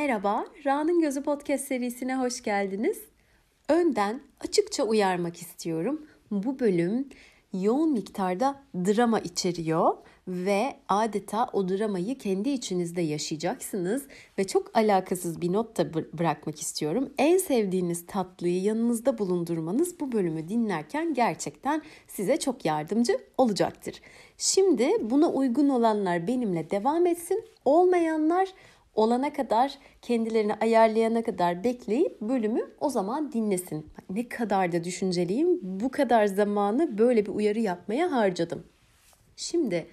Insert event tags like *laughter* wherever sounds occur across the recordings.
Merhaba, Ra'nın Gözü Podcast serisine hoş geldiniz. Önden açıkça uyarmak istiyorum. Bu bölüm yoğun miktarda drama içeriyor ve adeta o dramayı kendi içinizde yaşayacaksınız ve çok alakasız bir not da bırakmak istiyorum. En sevdiğiniz tatlıyı yanınızda bulundurmanız bu bölümü dinlerken gerçekten size çok yardımcı olacaktır. Şimdi buna uygun olanlar benimle devam etsin. Olmayanlar olana kadar kendilerini ayarlayana kadar bekleyip bölümü o zaman dinlesin. Ne kadar da düşünceliyim bu kadar zamanı böyle bir uyarı yapmaya harcadım. Şimdi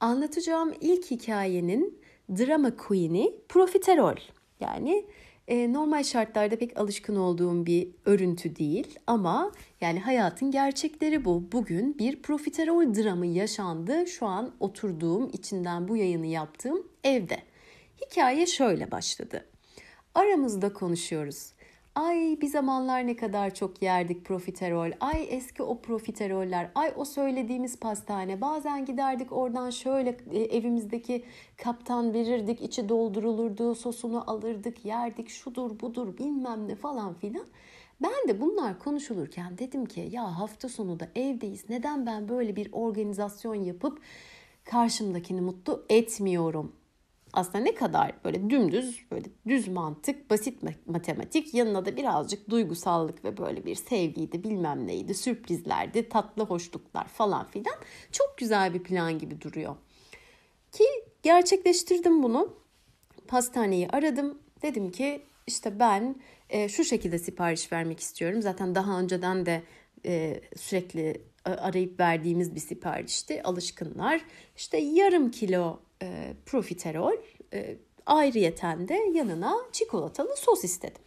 anlatacağım ilk hikayenin drama queen'i profiterol. Yani e, normal şartlarda pek alışkın olduğum bir örüntü değil ama yani hayatın gerçekleri bu. Bugün bir profiterol dramı yaşandı şu an oturduğum içinden bu yayını yaptığım evde. Hikaye şöyle başladı. Aramızda konuşuyoruz. Ay bir zamanlar ne kadar çok yerdik profiterol. Ay eski o profiteroller. Ay o söylediğimiz pastane. Bazen giderdik oradan şöyle e, evimizdeki kaptan verirdik. içi doldurulurdu. Sosunu alırdık, yerdik. Şudur budur bilmem ne falan filan. Ben de bunlar konuşulurken dedim ki ya hafta sonu da evdeyiz. Neden ben böyle bir organizasyon yapıp karşımdakini mutlu etmiyorum? aslında ne kadar böyle dümdüz, böyle düz mantık, basit matematik yanına da birazcık duygusallık ve böyle bir sevgiydi, bilmem neydi, sürprizlerdi, tatlı hoşluklar falan filan çok güzel bir plan gibi duruyor. Ki gerçekleştirdim bunu. Pastaneyi aradım. Dedim ki işte ben e, şu şekilde sipariş vermek istiyorum. Zaten daha önceden de e, sürekli e, arayıp verdiğimiz bir siparişti. Alışkınlar. işte yarım kilo e, profiterol e, ayrıyeten de yanına çikolatalı sos istedim.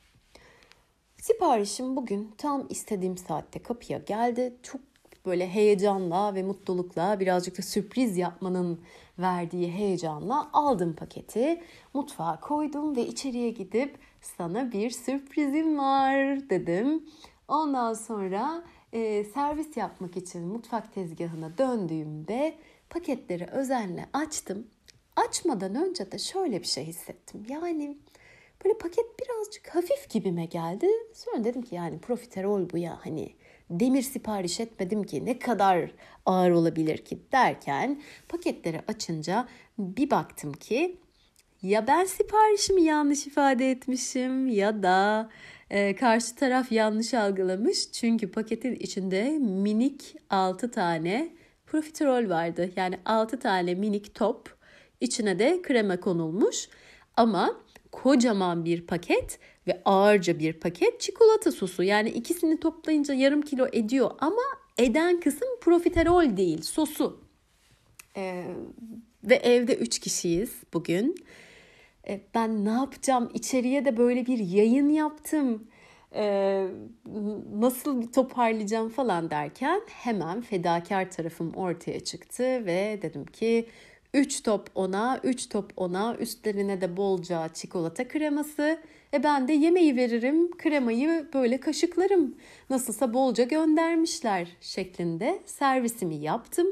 Siparişim bugün tam istediğim saatte kapıya geldi. Çok böyle heyecanla ve mutlulukla birazcık da sürpriz yapmanın verdiği heyecanla aldım paketi. Mutfağa koydum ve içeriye gidip sana bir sürprizim var dedim. Ondan sonra e, servis yapmak için mutfak tezgahına döndüğümde paketleri özenle açtım açmadan önce de şöyle bir şey hissettim. Yani böyle paket birazcık hafif gibime geldi. Sonra dedim ki yani profiterol bu ya hani demir sipariş etmedim ki ne kadar ağır olabilir ki derken paketleri açınca bir baktım ki ya ben siparişimi yanlış ifade etmişim ya da e, karşı taraf yanlış algılamış. Çünkü paketin içinde minik 6 tane profiterol vardı. Yani 6 tane minik top İçine de krema konulmuş ama kocaman bir paket ve ağırca bir paket çikolata sosu. Yani ikisini toplayınca yarım kilo ediyor ama eden kısım profiterol değil sosu. Ee, ve evde 3 kişiyiz bugün. Ee, ben ne yapacağım? içeriye de böyle bir yayın yaptım. Ee, nasıl toparlayacağım falan derken hemen fedakar tarafım ortaya çıktı ve dedim ki 3 top ona, 3 top ona, üstlerine de bolca çikolata kreması. E ben de yemeği veririm, kremayı böyle kaşıklarım. Nasılsa bolca göndermişler şeklinde servisimi yaptım.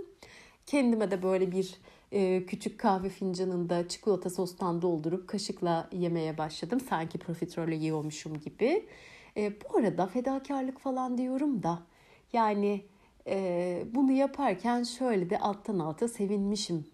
Kendime de böyle bir e, küçük kahve fincanında çikolata sostan doldurup kaşıkla yemeye başladım. Sanki profiterole yiyormuşum gibi. E, bu arada fedakarlık falan diyorum da yani e, bunu yaparken şöyle de alttan alta sevinmişim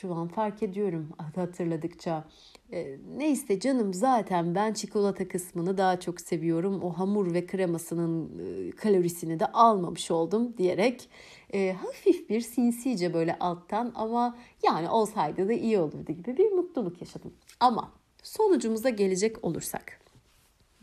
şu an fark ediyorum *laughs* hatırladıkça. E, neyse canım zaten ben çikolata kısmını daha çok seviyorum. O hamur ve kremasının e, kalorisini de almamış oldum diyerek e, hafif bir sinsice böyle alttan ama yani olsaydı da iyi olurdu gibi bir mutluluk yaşadım. Ama sonucumuza gelecek olursak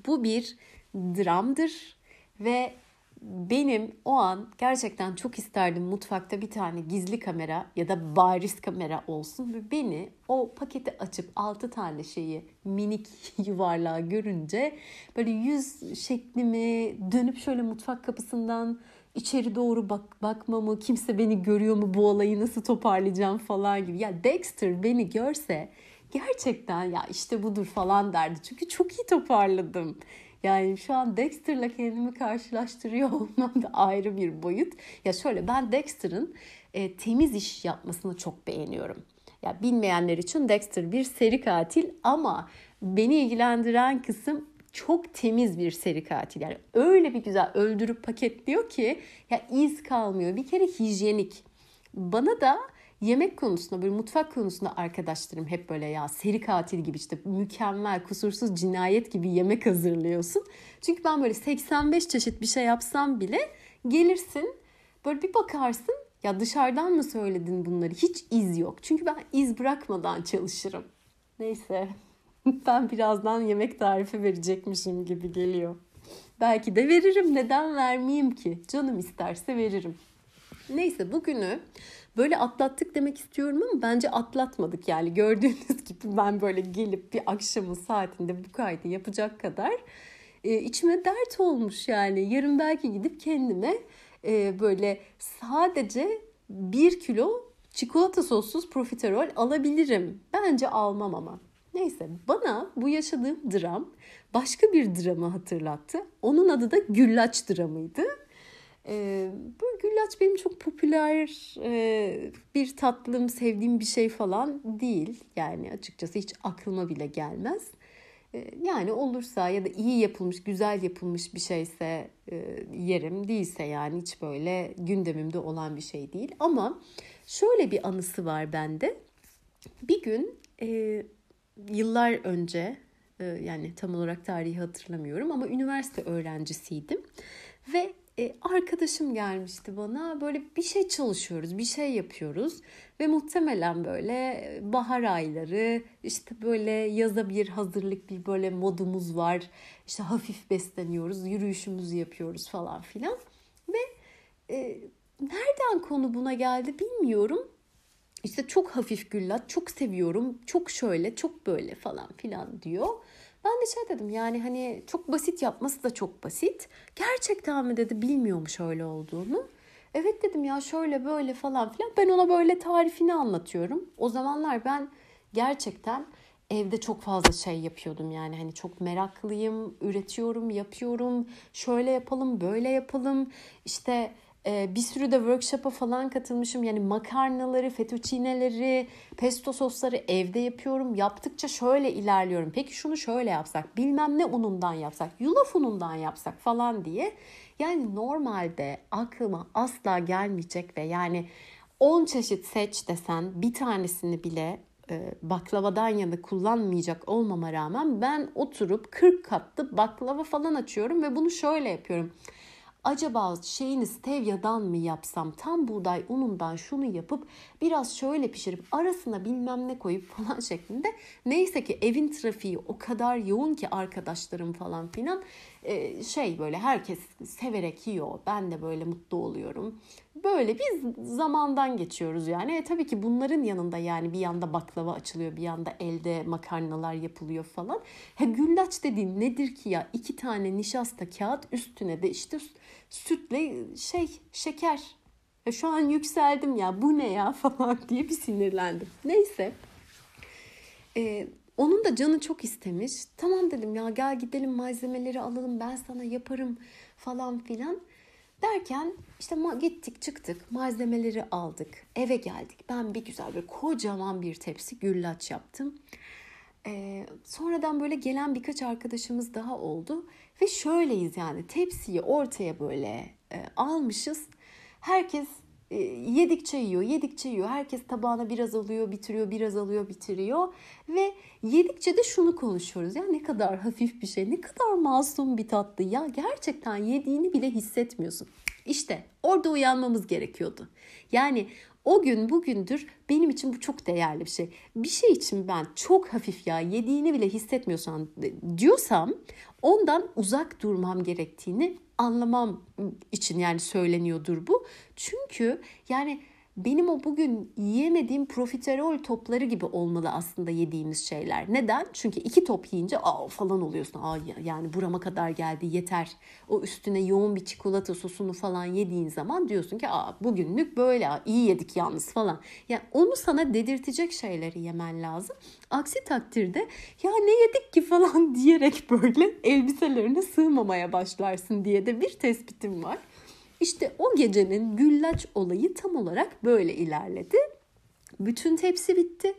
bu bir dramdır ve benim o an gerçekten çok isterdim mutfakta bir tane gizli kamera ya da bariz kamera olsun ve beni o paketi açıp 6 tane şeyi minik *laughs* yuvarlağa görünce böyle yüz şeklimi dönüp şöyle mutfak kapısından içeri doğru bak bakmamı, kimse beni görüyor mu bu olayı nasıl toparlayacağım falan gibi. Ya Dexter beni görse gerçekten ya işte budur falan derdi. Çünkü çok iyi toparladım. Yani şu an Dexter'la kendimi karşılaştırıyor *laughs* olmam da ayrı bir boyut. Ya şöyle ben Dexter'ın e, temiz iş yapmasını çok beğeniyorum. Ya bilmeyenler için Dexter bir seri katil ama beni ilgilendiren kısım çok temiz bir seri katil. Yani öyle bir güzel öldürüp paketliyor ki ya iz kalmıyor. Bir kere hijyenik. Bana da yemek konusunda böyle mutfak konusunda arkadaşlarım hep böyle ya seri katil gibi işte mükemmel kusursuz cinayet gibi yemek hazırlıyorsun. Çünkü ben böyle 85 çeşit bir şey yapsam bile gelirsin böyle bir bakarsın ya dışarıdan mı söyledin bunları hiç iz yok. Çünkü ben iz bırakmadan çalışırım. Neyse *laughs* ben birazdan yemek tarifi verecekmişim gibi geliyor. Belki de veririm neden vermeyeyim ki canım isterse veririm. Neyse bugünü böyle atlattık demek istiyorum ama bence atlatmadık yani gördüğünüz *laughs* gibi ben böyle gelip bir akşamın saatinde bu kaydı yapacak kadar e, içime dert olmuş yani yarın belki gidip kendime e, böyle sadece bir kilo çikolata sossuz profiterol alabilirim. Bence almam ama. Neyse bana bu yaşadığım dram başka bir dramı hatırlattı. Onun adı da güllaç dramıydı. Ee, böyle güllaç benim çok popüler e, bir tatlım, sevdiğim bir şey falan değil. Yani açıkçası hiç aklıma bile gelmez. Ee, yani olursa ya da iyi yapılmış, güzel yapılmış bir şeyse e, yerim. Değilse yani hiç böyle gündemimde olan bir şey değil. Ama şöyle bir anısı var bende. Bir gün e, yıllar önce yani tam olarak tarihi hatırlamıyorum ama üniversite öğrencisiydim. Ve e, arkadaşım gelmişti bana. Böyle bir şey çalışıyoruz, bir şey yapıyoruz ve muhtemelen böyle e, bahar ayları işte böyle yaza bir hazırlık bir böyle modumuz var. işte hafif besleniyoruz, yürüyüşümüzü yapıyoruz falan filan. Ve e, nereden konu buna geldi bilmiyorum. İşte çok hafif güllaç, çok seviyorum, çok şöyle, çok böyle falan filan diyor. Ben de şey dedim yani hani çok basit yapması da çok basit. Gerçekten mi dedi bilmiyormuş öyle olduğunu. Evet dedim ya şöyle böyle falan filan. Ben ona böyle tarifini anlatıyorum. O zamanlar ben gerçekten evde çok fazla şey yapıyordum yani hani çok meraklıyım, üretiyorum, yapıyorum. Şöyle yapalım, böyle yapalım. İşte ee, bir sürü de workshop'a falan katılmışım. Yani makarnaları, fettuccineleri, pesto sosları evde yapıyorum. Yaptıkça şöyle ilerliyorum. Peki şunu şöyle yapsak, bilmem ne unundan yapsak, yulaf unundan yapsak falan diye. Yani normalde aklıma asla gelmeyecek ve yani 10 çeşit seç desen bir tanesini bile e, baklavadan yana kullanmayacak olmama rağmen ben oturup 40 katlı baklava falan açıyorum ve bunu şöyle yapıyorum acaba şeyini stevyadan mı yapsam tam buğday unundan şunu yapıp biraz şöyle pişirip arasına bilmem ne koyup *laughs* falan şeklinde. Neyse ki evin trafiği o kadar yoğun ki arkadaşlarım falan filan ee, şey böyle herkes severek yiyor. Ben de böyle mutlu oluyorum böyle biz zamandan geçiyoruz yani. E, tabii ki bunların yanında yani bir yanda baklava açılıyor, bir yanda elde makarnalar yapılıyor falan. Ha güllaç dediğin nedir ki ya? İki tane nişasta kağıt üstüne de işte sütle şey şeker. E, şu an yükseldim ya bu ne ya *laughs* falan diye bir sinirlendim. Neyse. E, onun da canı çok istemiş. Tamam dedim ya gel gidelim malzemeleri alalım ben sana yaparım falan filan. Derken işte gittik çıktık malzemeleri aldık eve geldik. Ben bir güzel bir kocaman bir tepsi güllaç yaptım. Ee, sonradan böyle gelen birkaç arkadaşımız daha oldu ve şöyleyiz yani tepsiyi ortaya böyle e, almışız. Herkes e, yedikçe yiyor, yedikçe yiyor. Herkes tabağına biraz alıyor, bitiriyor, biraz alıyor, bitiriyor. Ve yedikçe de şunu konuşuyoruz. Ya ne kadar hafif bir şey, ne kadar masum bir tatlı. Ya gerçekten yediğini bile hissetmiyorsun. İşte orada uyanmamız gerekiyordu. Yani o gün bugündür benim için bu çok değerli bir şey. Bir şey için ben çok hafif ya yediğini bile hissetmiyorsan diyorsam ondan uzak durmam gerektiğini anlamam için yani söyleniyordur bu. Çünkü yani benim o bugün yiyemediğim profiterol topları gibi olmalı aslında yediğimiz şeyler. Neden? Çünkü iki top yiyince aa falan oluyorsun. Aa yani burama kadar geldi yeter. O üstüne yoğun bir çikolata sosunu falan yediğin zaman diyorsun ki aa bugünlük böyle iyi yedik yalnız falan. Yani onu sana dedirtecek şeyleri yemen lazım. Aksi takdirde ya ne yedik ki falan *laughs* diyerek böyle elbiselerine sığmamaya başlarsın diye de bir tespitim var. İşte o gecenin güllaç olayı tam olarak böyle ilerledi. Bütün tepsi bitti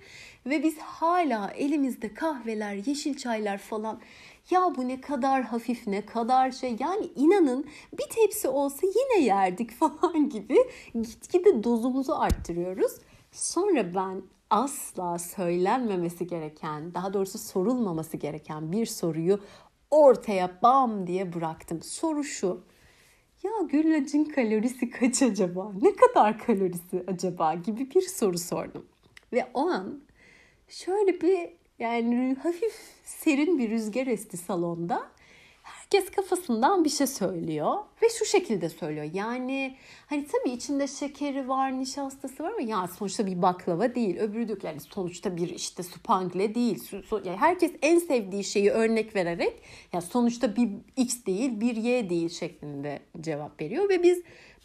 ve biz hala elimizde kahveler, yeşil çaylar falan. Ya bu ne kadar hafif, ne kadar şey. Yani inanın bir tepsi olsa yine yerdik *laughs* falan gibi gitgide dozumuzu arttırıyoruz. Sonra ben asla söylenmemesi gereken, daha doğrusu sorulmaması gereken bir soruyu ortaya bam diye bıraktım. Soru şu ya güllacın kalorisi kaç acaba? Ne kadar kalorisi acaba? gibi bir soru sordum. Ve o an şöyle bir yani hafif serin bir rüzgar esti salonda kez kafasından bir şey söylüyor ve şu şekilde söylüyor. Yani hani tabii içinde şekeri var, nişastası var ama ya sonuçta bir baklava değil. Öbürü diyor yani sonuçta bir işte supangle değil. Yani herkes en sevdiği şeyi örnek vererek ya sonuçta bir X değil, bir Y değil şeklinde cevap veriyor ve biz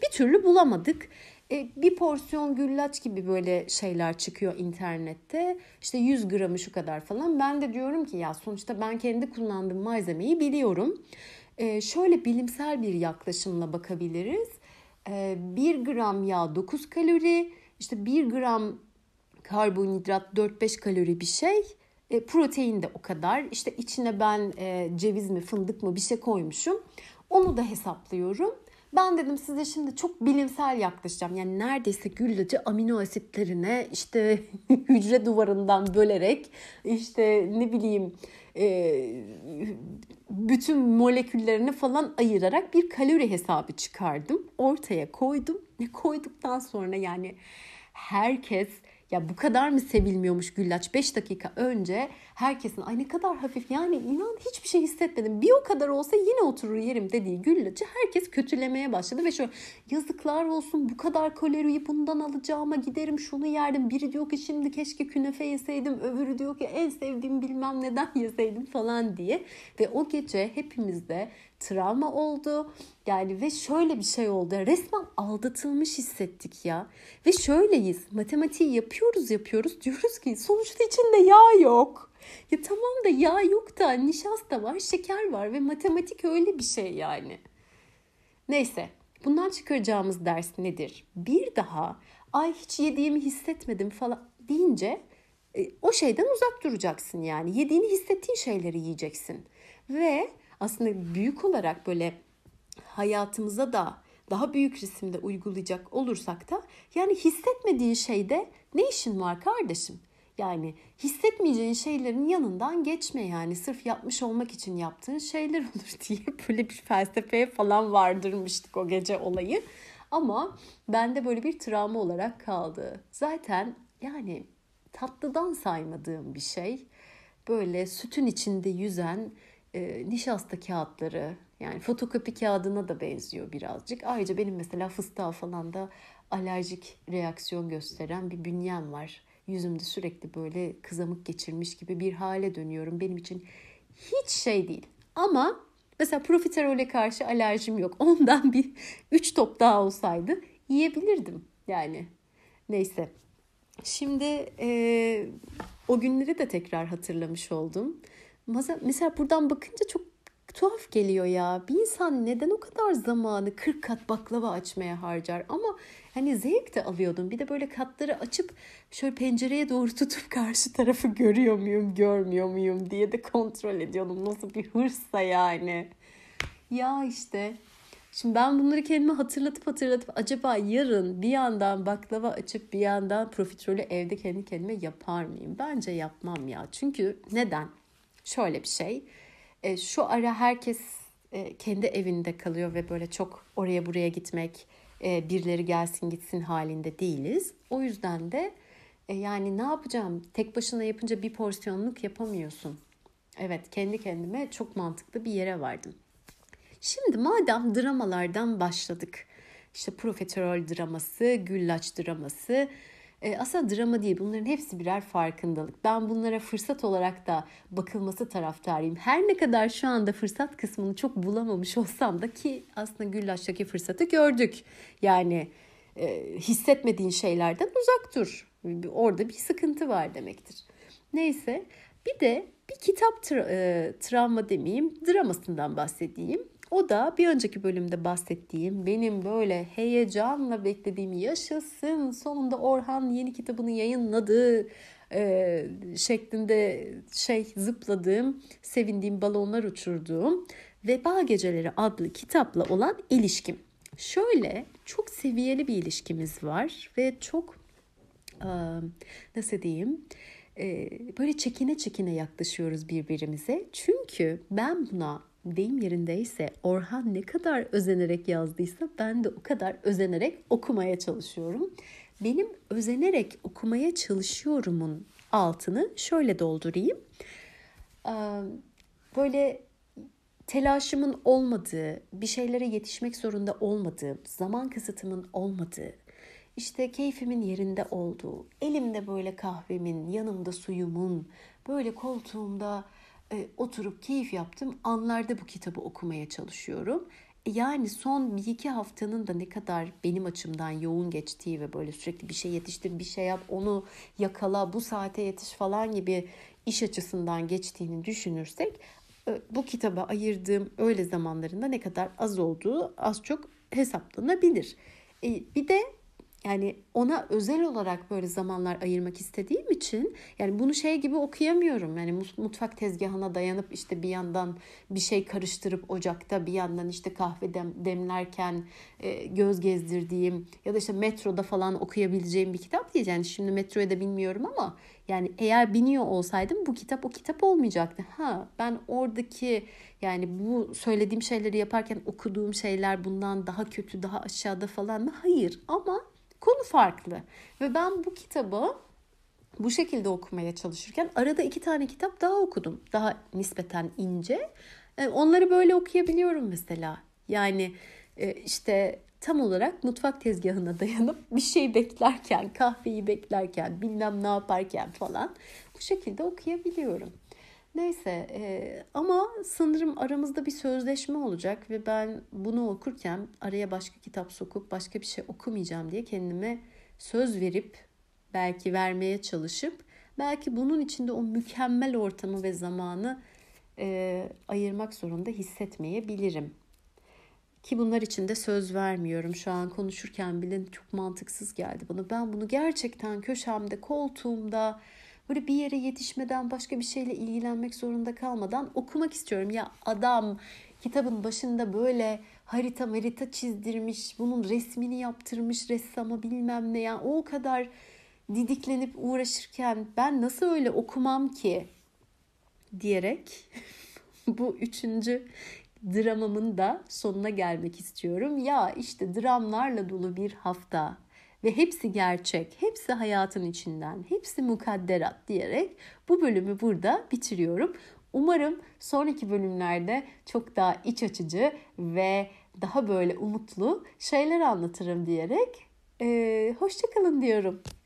bir türlü bulamadık. E, bir porsiyon güllaç gibi böyle şeyler çıkıyor internette. İşte 100 gramı şu kadar falan. Ben de diyorum ki ya sonuçta ben kendi kullandığım malzemeyi biliyorum. E, şöyle bilimsel bir yaklaşımla bakabiliriz. E, 1 gram yağ 9 kalori, işte 1 gram karbonhidrat 4-5 kalori bir şey. E, protein de o kadar. İşte içine ben e, ceviz mi fındık mı bir şey koymuşum. Onu da hesaplıyorum. Ben dedim size şimdi çok bilimsel yaklaşacağım. Yani neredeyse güllacı amino asitlerine işte *laughs* hücre duvarından bölerek işte ne bileyim e, bütün moleküllerini falan ayırarak bir kalori hesabı çıkardım. Ortaya koydum. Ne koyduktan sonra yani herkes ya bu kadar mı sevilmiyormuş güllaç 5 dakika önce herkesin ay ne kadar hafif yani inan hiçbir şey hissetmedim. Bir o kadar olsa yine oturur yerim dediği güllacı herkes kötülemeye başladı ve şöyle yazıklar olsun bu kadar kaloriyi bundan alacağıma giderim şunu yerdim. Biri diyor ki şimdi keşke künefe yeseydim öbürü diyor ki en sevdiğim bilmem neden *laughs* yeseydim falan diye. Ve o gece hepimizde travma oldu. Yani ve şöyle bir şey oldu. Resmen aldatılmış hissettik ya. Ve şöyleyiz. Matematiği yapıyoruz yapıyoruz. Diyoruz ki sonuçta içinde yağ yok. Ya tamam da yağ yok da nişasta var, şeker var ve matematik öyle bir şey yani. Neyse bundan çıkaracağımız ders nedir? Bir daha ay hiç yediğimi hissetmedim falan deyince e, o şeyden uzak duracaksın yani. Yediğini hissettiğin şeyleri yiyeceksin. Ve aslında büyük olarak böyle hayatımıza da daha büyük resimde uygulayacak olursak da yani hissetmediğin şeyde ne işin var kardeşim? Yani hissetmeyeceğin şeylerin yanından geçme yani sırf yapmış olmak için yaptığın şeyler *laughs* olur diye böyle bir felsefeye falan vardırmıştık o gece olayı. Ama bende böyle bir travma olarak kaldı. Zaten yani tatlıdan saymadığım bir şey böyle sütün içinde yüzen e, nişasta kağıtları yani fotokopi kağıdına da benziyor birazcık. Ayrıca benim mesela fıstığa falan da alerjik reaksiyon gösteren bir bünyem var yüzümde sürekli böyle kızamık geçirmiş gibi bir hale dönüyorum. Benim için hiç şey değil. Ama mesela profiterole karşı alerjim yok. *laughs* Ondan bir 3 top daha olsaydı yiyebilirdim yani. Neyse. Şimdi e, o günleri de tekrar hatırlamış oldum. Mesela buradan bakınca çok tuhaf geliyor ya. Bir insan neden o kadar zamanı 40 kat baklava açmaya harcar? Ama hani zevk de alıyordum. Bir de böyle katları açıp şöyle pencereye doğru tutup *laughs* karşı tarafı görüyor muyum, görmüyor muyum diye de kontrol ediyordum. Nasıl bir hırsa yani. Ya işte Şimdi ben bunları kendime hatırlatıp hatırlatıp acaba yarın bir yandan baklava açıp bir yandan profiterolü evde kendi kendime yapar mıyım? Bence yapmam ya. Çünkü neden? Şöyle bir şey. E, şu ara herkes e, kendi evinde kalıyor ve böyle çok oraya buraya gitmek, e, birileri gelsin gitsin halinde değiliz. O yüzden de e, yani ne yapacağım? Tek başına yapınca bir porsiyonluk yapamıyorsun. Evet, kendi kendime çok mantıklı bir yere vardım. Şimdi madem dramalardan başladık. İşte profiterol draması, güllaç draması, e, aslında drama değil bunların hepsi birer farkındalık. Ben bunlara fırsat olarak da bakılması taraftarıyım. Her ne kadar şu anda fırsat kısmını çok bulamamış olsam da ki aslında Güllaç'taki fırsatı gördük. Yani e, hissetmediğin şeylerden uzak dur. Orada bir sıkıntı var demektir. Neyse bir de bir kitap tra- e, travma demeyeyim dramasından bahsedeyim. O da bir önceki bölümde bahsettiğim benim böyle heyecanla beklediğim yaşasın sonunda Orhan yeni kitabını yayınladı e, şeklinde şey zıpladığım, sevindiğim balonlar uçurduğum Veba Geceleri adlı kitapla olan ilişkim. Şöyle çok seviyeli bir ilişkimiz var ve çok e, nasıl diyeyim e, böyle çekine çekine yaklaşıyoruz birbirimize. Çünkü ben buna deyim yerindeyse Orhan ne kadar özenerek yazdıysa ben de o kadar özenerek okumaya çalışıyorum. Benim özenerek okumaya çalışıyorumun altını şöyle doldurayım. Ee, böyle telaşımın olmadığı, bir şeylere yetişmek zorunda olmadığım, zaman kısıtımın olmadığı, işte keyfimin yerinde olduğu, elimde böyle kahvemin, yanımda suyumun, böyle koltuğumda e, oturup keyif yaptım. Anlarda bu kitabı okumaya çalışıyorum. E, yani son bir iki haftanın da ne kadar benim açımdan yoğun geçtiği ve böyle sürekli bir şey yetiştir, bir şey yap, onu yakala, bu saate yetiş falan gibi iş açısından geçtiğini düşünürsek e, bu kitaba ayırdığım öyle zamanlarında ne kadar az olduğu az çok hesaplanabilir. E, bir de yani ona özel olarak böyle zamanlar ayırmak istediğim için yani bunu şey gibi okuyamıyorum. Yani mutfak tezgahına dayanıp işte bir yandan bir şey karıştırıp ocakta bir yandan işte kahve dem, demlerken e, göz gezdirdiğim ya da işte metroda falan okuyabileceğim bir kitap değil. Yani şimdi metroya da bilmiyorum ama yani eğer biniyor olsaydım bu kitap o kitap olmayacaktı. Ha ben oradaki yani bu söylediğim şeyleri yaparken okuduğum şeyler bundan daha kötü, daha aşağıda falan mı? Hayır ama Konu farklı ve ben bu kitabı bu şekilde okumaya çalışırken arada iki tane kitap daha okudum. Daha nispeten ince. E, onları böyle okuyabiliyorum mesela. Yani e, işte tam olarak mutfak tezgahına dayanıp bir şey beklerken, kahveyi beklerken, bilmem ne yaparken falan bu şekilde okuyabiliyorum. Neyse e, ama sanırım aramızda bir sözleşme olacak ve ben bunu okurken araya başka kitap sokup başka bir şey okumayacağım diye kendime söz verip belki vermeye çalışıp belki bunun içinde o mükemmel ortamı ve zamanı e, ayırmak zorunda hissetmeyebilirim. Ki bunlar için de söz vermiyorum. Şu an konuşurken bile çok mantıksız geldi bana. Ben bunu gerçekten köşemde, koltuğumda, Böyle bir yere yetişmeden başka bir şeyle ilgilenmek zorunda kalmadan okumak istiyorum. Ya adam kitabın başında böyle harita harita çizdirmiş, bunun resmini yaptırmış ressama bilmem ne. Yani o kadar didiklenip uğraşırken ben nasıl öyle okumam ki diyerek *laughs* bu üçüncü dramamın da sonuna gelmek istiyorum. Ya işte dramlarla dolu bir hafta ve hepsi gerçek, hepsi hayatın içinden, hepsi mukadderat diyerek bu bölümü burada bitiriyorum. Umarım sonraki bölümlerde çok daha iç açıcı ve daha böyle umutlu şeyler anlatırım diyerek e, hoşçakalın diyorum.